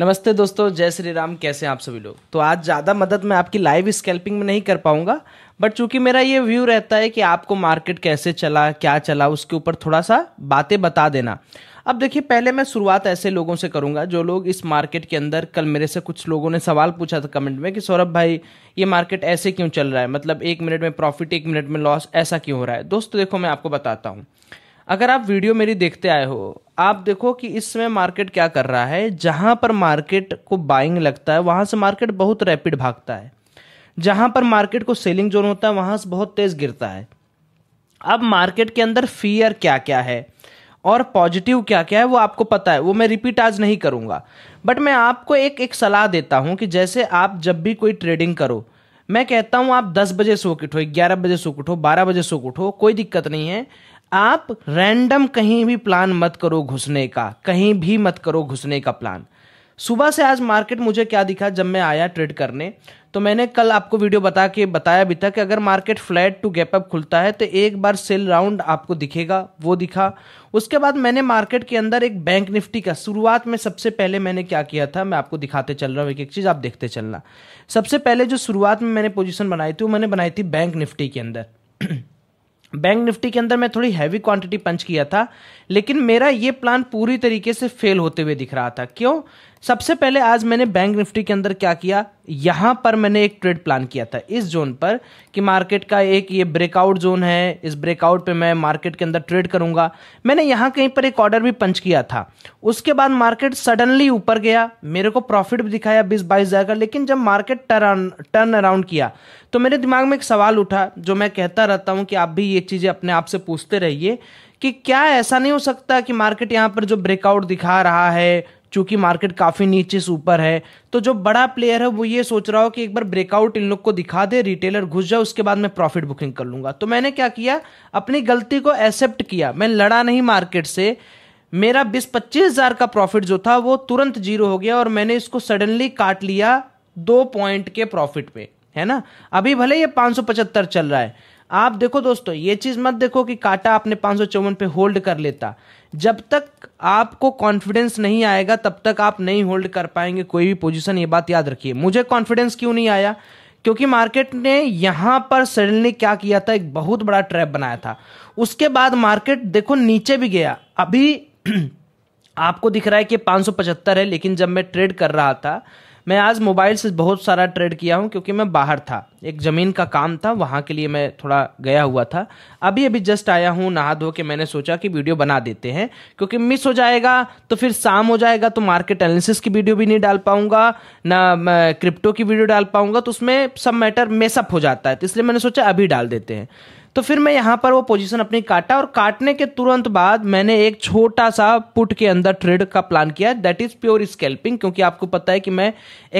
नमस्ते दोस्तों जय श्री राम कैसे हैं आप सभी लोग तो आज ज़्यादा मदद मैं आपकी लाइव स्कैल्पिंग में नहीं कर पाऊंगा बट चूंकि मेरा ये व्यू रहता है कि आपको मार्केट कैसे चला क्या चला उसके ऊपर थोड़ा सा बातें बता देना अब देखिए पहले मैं शुरुआत ऐसे लोगों से करूंगा जो लोग इस मार्केट के अंदर कल मेरे से कुछ लोगों ने सवाल पूछा था कमेंट में कि सौरभ भाई ये मार्केट ऐसे क्यों चल रहा है मतलब एक मिनट में प्रॉफिट एक मिनट में लॉस ऐसा क्यों हो रहा है दोस्तों देखो मैं आपको बताता हूँ अगर आप वीडियो मेरी देखते आए हो आप देखो कि इस समय मार्केट क्या कर रहा है जहां पर मार्केट को बाइंग लगता है वहां से मार्केट बहुत रैपिड भागता है जहां पर मार्केट को सेलिंग जोन होता है वहां से बहुत तेज़ गिरता है अब मार्केट के अंदर फियर क्या क्या है और पॉजिटिव क्या क्या है वो आपको पता है वो मैं रिपीट आज नहीं करूंगा बट मैं आपको एक एक सलाह देता हूँ कि जैसे आप जब भी कोई ट्रेडिंग करो मैं कहता हूं आप 10 बजे सो के उठो 11 बजे सो के उठो 12 बजे सो के उठो कोई दिक्कत नहीं है आप रैंडम कहीं भी प्लान मत करो घुसने का कहीं भी मत करो घुसने का प्लान सुबह से आज मार्केट मुझे क्या दिखा जब मैं आया ट्रेड करने तो मैंने कल आपको वीडियो बता के बताया भी था कि अगर market flat to gap up खुलता है तो एक बार सेल राउंड आपको दिखेगा वो दिखा उसके बाद मैंने मार्केट के अंदर एक बैंक निफ्टी का शुरुआत में सबसे पहले मैंने क्या किया था मैं आपको दिखाते चल रहा हूँ एक एक चीज़ आप देखते चलना सबसे पहले जो शुरुआत में मैंने पोजिशन बनाई थी वो मैंने बनाई थी बैंक निफ्टी के अंदर बैंक निफ्टी के अंदर मैं थोड़ी हैवी क्वांटिटी पंच किया था लेकिन मेरा ये प्लान पूरी तरीके से फेल होते हुए दिख रहा था क्यों सबसे पहले आज मैंने बैंक निफ्टी के अंदर क्या किया यहां पर मैंने एक ट्रेड प्लान किया था इस जोन पर कि मार्केट का एक ये ब्रेकआउट जोन है इस ब्रेकआउट पे मैं मार्केट के अंदर ट्रेड करूंगा मैंने यहां कहीं पर एक ऑर्डर भी पंच किया था उसके बाद मार्केट सडनली ऊपर गया मेरे को प्रॉफिट भी दिखाया बीस बाईस हज़ार का लेकिन जब मार्केट टर्न टर्न अराउंड किया तो मेरे दिमाग में एक सवाल उठा जो मैं कहता रहता हूं कि आप भी ये चीज़ें अपने आप से पूछते रहिए कि क्या ऐसा नहीं हो सकता कि मार्केट यहाँ पर जो ब्रेकआउट दिखा रहा है चूंकि मार्केट काफ़ी नीचे से ऊपर है तो जो बड़ा प्लेयर है वो ये सोच रहा हो कि एक बार ब्रेकआउट इन लोग को दिखा दे रिटेलर घुस जाए उसके बाद मैं प्रॉफिट बुकिंग कर लूंगा तो मैंने क्या किया अपनी गलती को एक्सेप्ट किया मैं लड़ा नहीं मार्केट से मेरा बीस पच्चीस हज़ार का प्रॉफिट जो था वो तुरंत जीरो हो गया और मैंने इसको सडनली काट लिया दो पॉइंट के प्रॉफिट पे है ना अभी भले ये पांच सौ पचहत्तर चल रहा है आप देखो दोस्तों ये चीज़ मत देखो कि काटा आपने पांच पे होल्ड कर लेता जब तक आपको कॉन्फिडेंस नहीं आएगा तब तक आप नहीं होल्ड कर पाएंगे कोई भी पोजीशन ये बात याद रखिए मुझे कॉन्फिडेंस क्यों नहीं आया क्योंकि मार्केट ने यहां पर सेल ने क्या किया था एक बहुत बड़ा ट्रैप बनाया था उसके बाद मार्केट देखो नीचे भी गया अभी आपको दिख रहा है कि पांच है लेकिन जब मैं ट्रेड कर रहा था मैं आज मोबाइल से बहुत सारा ट्रेड किया हूँ क्योंकि मैं बाहर था एक ज़मीन का काम था वहाँ के लिए मैं थोड़ा गया हुआ था अभी अभी जस्ट आया हूँ नहा धो के मैंने सोचा कि वीडियो बना देते हैं क्योंकि मिस हो जाएगा तो फिर शाम हो जाएगा तो मार्केट एनालिसिस की वीडियो भी नहीं डाल पाऊंगा ना क्रिप्टो की वीडियो डाल पाऊंगा तो उसमें सब मैटर मेसअप हो जाता है तो इसलिए मैंने सोचा अभी डाल देते हैं तो फिर मैं यहाँ पर वो पोजीशन अपनी काटा और काटने के तुरंत बाद मैंने एक छोटा सा पुट के अंदर ट्रेड का प्लान किया दैट इज प्योर स्केल्पिंग क्योंकि आपको पता है कि मैं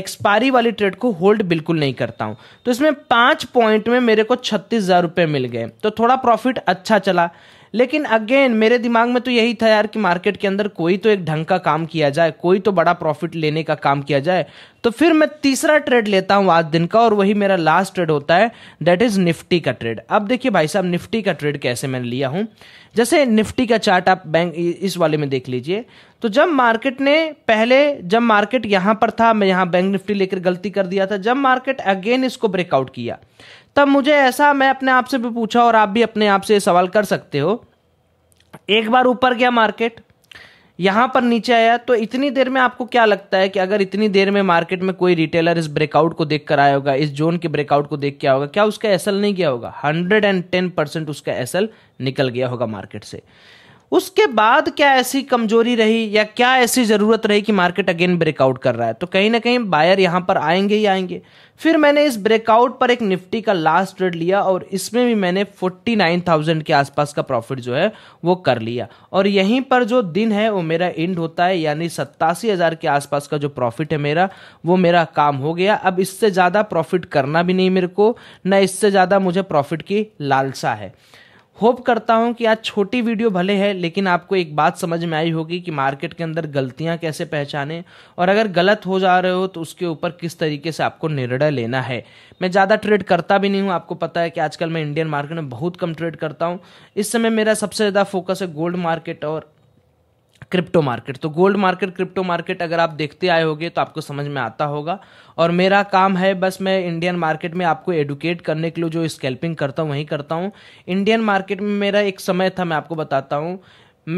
एक्सपायरी वाली ट्रेड को होल्ड बिल्कुल नहीं करता हूँ तो इसमें पांच पॉइंट में मेरे को छत्तीस हज़ार रुपए मिल गए तो थोड़ा प्रॉफिट अच्छा चला लेकिन अगेन मेरे दिमाग में तो यही था यार कि मार्केट के अंदर कोई तो एक ढंग का काम किया जाए कोई तो बड़ा प्रॉफिट लेने का काम किया जाए तो फिर मैं तीसरा ट्रेड लेता हूं आज दिन का और वही मेरा लास्ट ट्रेड होता है दैट इज़ निफ्टी का ट्रेड अब देखिए भाई साहब निफ्टी का ट्रेड कैसे मैंने लिया हूं जैसे निफ्टी का चार्ट आप बैंक इस वाले में देख लीजिए तो जब मार्केट ने पहले जब मार्केट यहां पर था मैं यहां बैंक निफ्टी लेकर गलती कर दिया था जब मार्केट अगेन इसको ब्रेकआउट किया तब मुझे ऐसा मैं अपने आप से भी पूछा और आप भी अपने आप से सवाल कर सकते हो एक बार ऊपर गया मार्केट यहां पर नीचे आया तो इतनी देर में आपको क्या लगता है कि अगर इतनी देर में मार्केट में कोई रिटेलर इस ब्रेकआउट को देख कर आया होगा इस जोन के ब्रेकआउट को देख के आया होगा क्या उसका एसल नहीं गया होगा हंड्रेड एंड टेन परसेंट उसका एसल निकल गया होगा मार्केट से उसके बाद क्या ऐसी कमजोरी रही या क्या ऐसी जरूरत रही कि मार्केट अगेन ब्रेकआउट कर रहा है तो कहीं ना कहीं बायर यहां पर आएंगे ही आएंगे फिर मैंने इस ब्रेकआउट पर एक निफ्टी का लास्ट ट्रेड लिया और इसमें भी मैंने 49,000 के आसपास का प्रॉफिट जो है वो कर लिया और यहीं पर जो दिन है वो मेरा एंड होता है यानी सत्तासी हज़ार के आसपास का जो प्रॉफिट है मेरा वो मेरा काम हो गया अब इससे ज़्यादा प्रॉफिट करना भी नहीं मेरे को न इससे ज़्यादा मुझे प्रॉफिट की लालसा है होप करता हूं कि आज छोटी वीडियो भले है लेकिन आपको एक बात समझ में आई होगी कि मार्केट के अंदर गलतियां कैसे पहचाने और अगर गलत हो जा रहे हो तो उसके ऊपर किस तरीके से आपको निर्णय लेना है मैं ज़्यादा ट्रेड करता भी नहीं हूँ आपको पता है कि आजकल मैं इंडियन मार्केट में बहुत कम ट्रेड करता हूँ इस समय मेरा सबसे ज़्यादा फोकस है गोल्ड मार्केट और क्रिप्टो मार्केट तो गोल्ड मार्केट क्रिप्टो मार्केट अगर आप देखते आए होगे तो आपको समझ में आता होगा और मेरा काम है बस मैं इंडियन मार्केट में आपको एडुकेट करने के लिए जो स्कैल्पिंग करता हूँ वहीं करता हूँ इंडियन मार्केट में मेरा एक समय था मैं आपको बताता हूँ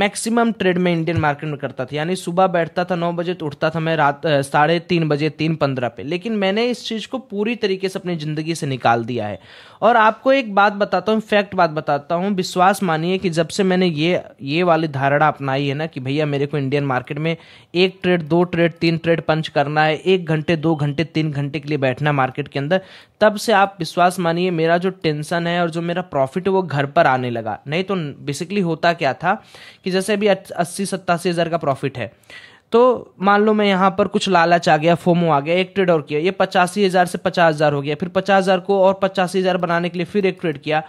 मैक्सिमम ट्रेड में इंडियन मार्केट में करता था यानी सुबह बैठता था नौ बजे तो उठता था मैं रात साढ़े तीन बजे तीन पंद्रह पे लेकिन मैंने इस चीज़ को पूरी तरीके से अपनी ज़िंदगी से निकाल दिया है और आपको एक बात बताता हूँ फैक्ट बात बताता हूँ विश्वास मानिए कि जब से मैंने ये ये वाली धारणा अपनाई है ना कि भैया मेरे को इंडियन मार्केट में एक ट्रेड दो ट्रेड तीन ट्रेड पंच करना है एक घंटे दो घंटे तीन घंटे के लिए बैठना मार्केट के अंदर तब से आप विश्वास मानिए मेरा जो टेंशन है और जो मेरा प्रॉफिट है वो घर पर आने लगा नहीं तो बेसिकली होता क्या था कि जैसे अभी अस्सी सत्तासी हज़ार का प्रॉफिट है तो मान लो मैं यहाँ पर कुछ लालच आ गया फोमो आ गया एक ट्रेड और किया ये पचासी हज़ार से पचास हज़ार हो गया फिर पचास हज़ार को और पचासी हज़ार बनाने के लिए फिर एक ट्रेड किया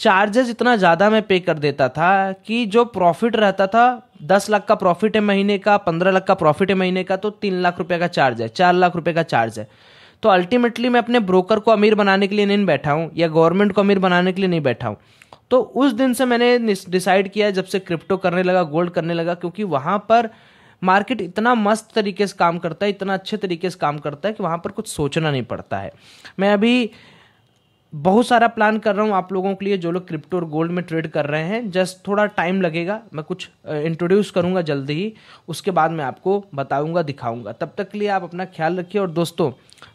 चार्जेस इतना ज़्यादा मैं पे कर देता था कि जो प्रॉफिट रहता था दस लाख का प्रॉफिट है महीने का पंद्रह लाख का प्रॉफिट है महीने का तो तीन लाख रुपये का चार्ज है चार लाख रुपये का चार्ज है तो अल्टीमेटली मैं अपने ब्रोकर को अमीर बनाने के लिए नहीं बैठा हूँ या गवर्नमेंट को अमीर बनाने के लिए नहीं बैठा हूँ तो उस दिन से मैंने डिसाइड किया जब से क्रिप्टो करने लगा गोल्ड करने लगा क्योंकि वहां पर मार्केट इतना मस्त तरीके से काम करता है इतना अच्छे तरीके से काम करता है कि वहां पर कुछ सोचना नहीं पड़ता है मैं अभी बहुत सारा प्लान कर रहा हूँ आप लोगों के लिए जो लोग क्रिप्टो और गोल्ड में ट्रेड कर रहे हैं जस्ट थोड़ा टाइम लगेगा मैं कुछ इंट्रोड्यूस uh, करूँगा जल्दी ही उसके बाद मैं आपको बताऊँगा दिखाऊँगा तब तक के लिए आप अपना ख्याल रखिए और दोस्तों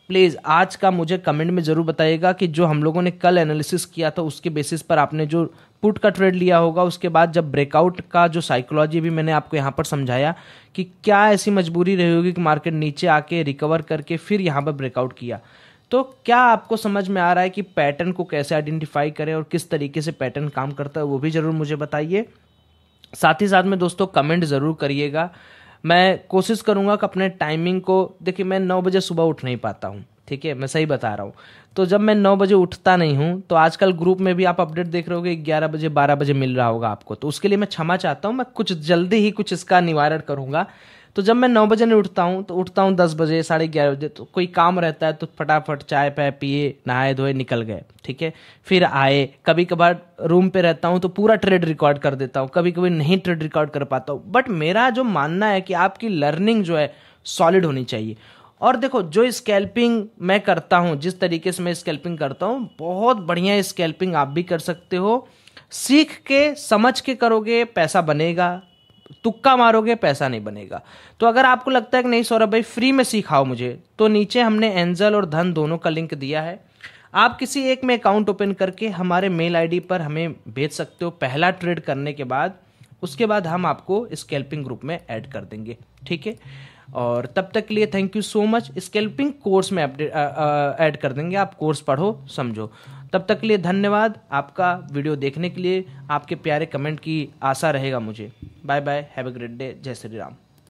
प्लीज़ आज का मुझे कमेंट में ज़रूर बताइएगा कि जो हम लोगों ने कल एनालिसिस किया था उसके बेसिस पर आपने जो पुट का ट्रेड लिया होगा उसके बाद जब ब्रेकआउट का जो साइकोलॉजी भी मैंने आपको यहाँ पर समझाया कि क्या ऐसी मजबूरी रही होगी कि मार्केट नीचे आके रिकवर करके फिर यहाँ पर ब्रेकआउट किया तो क्या आपको समझ में आ रहा है कि पैटर्न को कैसे आइडेंटिफाई करें और किस तरीके से पैटर्न काम करता है वो भी ज़रूर मुझे बताइए साथ ही साथ में दोस्तों कमेंट ज़रूर करिएगा मैं कोशिश करूंगा कि अपने टाइमिंग को देखिए मैं नौ बजे सुबह उठ नहीं पाता हूँ ठीक है मैं सही बता रहा हूँ तो जब मैं नौ बजे उठता नहीं हूँ तो आजकल ग्रुप में भी आप अपडेट देख रहे होगे ग्यारह बजे बारह बजे मिल रहा होगा आपको तो उसके लिए मैं क्षमा चाहता हूँ मैं कुछ जल्दी ही कुछ इसका निवारण करूंगा तो जब मैं नौ बजे नहीं उठता हूँ तो उठता हूँ दस बजे साढ़े ग्यारह बजे तो कोई काम रहता है तो फटाफट चाय पाय पिए नहाए धोए निकल गए ठीक है फिर आए कभी कभार रूम पे रहता हूँ तो पूरा ट्रेड रिकॉर्ड कर देता हूँ कभी कभी नहीं ट्रेड रिकॉर्ड कर पाता हूँ बट मेरा जो मानना है कि आपकी लर्निंग जो है सॉलिड होनी चाहिए और देखो जो स्केल्पिंग मैं करता हूँ जिस तरीके से मैं स्केल्पिंग करता हूँ बहुत बढ़िया स्केल्पिंग आप भी कर सकते हो सीख के समझ के करोगे पैसा बनेगा तुक्का मारोगे पैसा नहीं बनेगा तो अगर आपको लगता है कि नहीं सौरभ भाई फ्री में सिखाओ मुझे तो नीचे हमने एंजल और धन दोनों का लिंक दिया है आप किसी एक में अकाउंट ओपन करके हमारे मेल आईडी पर हमें भेज सकते हो पहला ट्रेड करने के बाद उसके बाद हम आपको स्केल्पिंग ग्रुप में ऐड कर देंगे ठीक है और तब तक के लिए thank you so much scalping course में अपडेट ऐड कर देंगे आप कोर्स पढ़ो समझो तब तक के लिए धन्यवाद आपका वीडियो देखने के लिए आपके प्यारे कमेंट की आशा रहेगा मुझे bye bye have a great day जय श्री राम